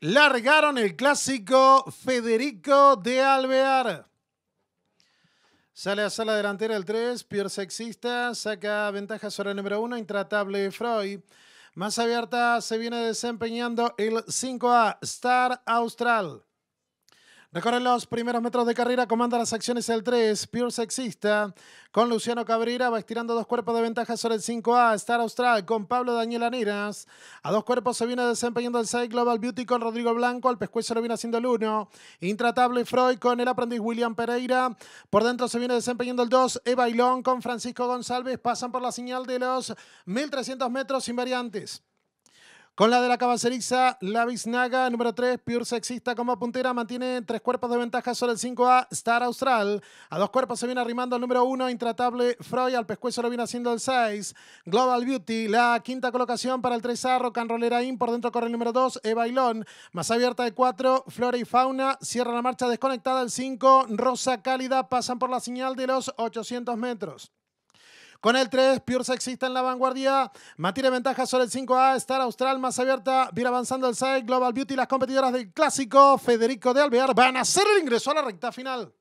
largaron el clásico Federico de Alvear. Sale a sala delantera el 3, Pierre Sexista, saca ventaja sobre el número 1, Intratable Freud. Más abierta se viene desempeñando el 5A, Star Austral. Recorre los primeros metros de carrera, comanda las acciones el 3, Pure Sexista, con Luciano Cabrera, va estirando dos cuerpos de ventaja sobre el 5A, Star Austral con Pablo Daniel Aniras, a dos cuerpos se viene desempeñando el 6, Global Beauty con Rodrigo Blanco, al pescuezo lo viene haciendo el 1, Intratable Freud con el aprendiz William Pereira, por dentro se viene desempeñando el 2, Eva Ilón con Francisco González, pasan por la señal de los 1300 metros invariantes. Con la de la cabaceriza, la Biznaga, número 3, Pure Sexista como puntera, mantiene tres cuerpos de ventaja sobre el 5A, Star Austral. A dos cuerpos se viene arrimando el número 1, Intratable Freud, al pescuezo lo viene haciendo el 6, Global Beauty. La quinta colocación para el 3A, Roller In, por dentro corre el número 2, E Bailón. Más abierta de 4, Flora y Fauna, cierra la marcha desconectada el 5, Rosa Cálida, pasan por la señal de los 800 metros. Con el 3, Pure Sexista en la vanguardia. Mantiene ventaja sobre el 5A. Star Austral más abierta. Viene avanzando el Side Global Beauty. Las competidoras del clásico. Federico de Alvear van a hacer el ingreso a la recta final.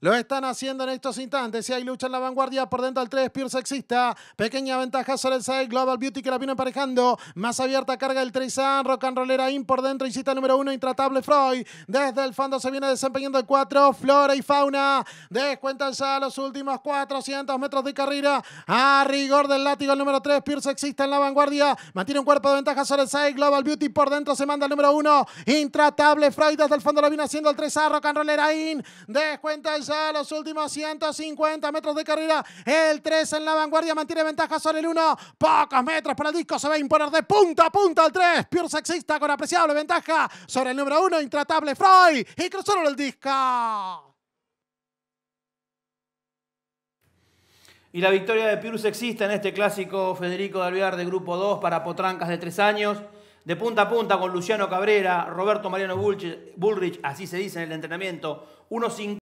Lo están haciendo en estos instantes. Si hay lucha en la vanguardia, por dentro del 3, Pierce exista, Pequeña ventaja sobre el 6, Global Beauty que la viene emparejando. Más abierta carga el 3 Rock and Roller In por dentro. Incita número 1, Intratable Freud. Desde el fondo se viene desempeñando el 4, Flora y Fauna. Descuentan a los últimos 400 metros de carrera. A rigor del látigo, el número 3, Pierce exista en la vanguardia. Mantiene un cuerpo de ventaja sobre el 6, Global Beauty por dentro se manda el número 1, Intratable Freud. Desde el fondo lo viene haciendo el 3A, Rock and Roller In. Descuenta el a los últimos 150 metros de carrera. El 3 en la vanguardia mantiene ventaja sobre el 1. Pocos metros para el disco. Se va a imponer de punta a punta al 3. Pure Sexista con apreciable ventaja sobre el número 1. Intratable Freud. Y cruzaron el disco. Y la victoria de Pure Sexista en este clásico Federico de de Grupo 2 para Potrancas de 3 años de punta a punta con Luciano Cabrera, Roberto Mariano Bullrich, así se dice en el entrenamiento, 1.50.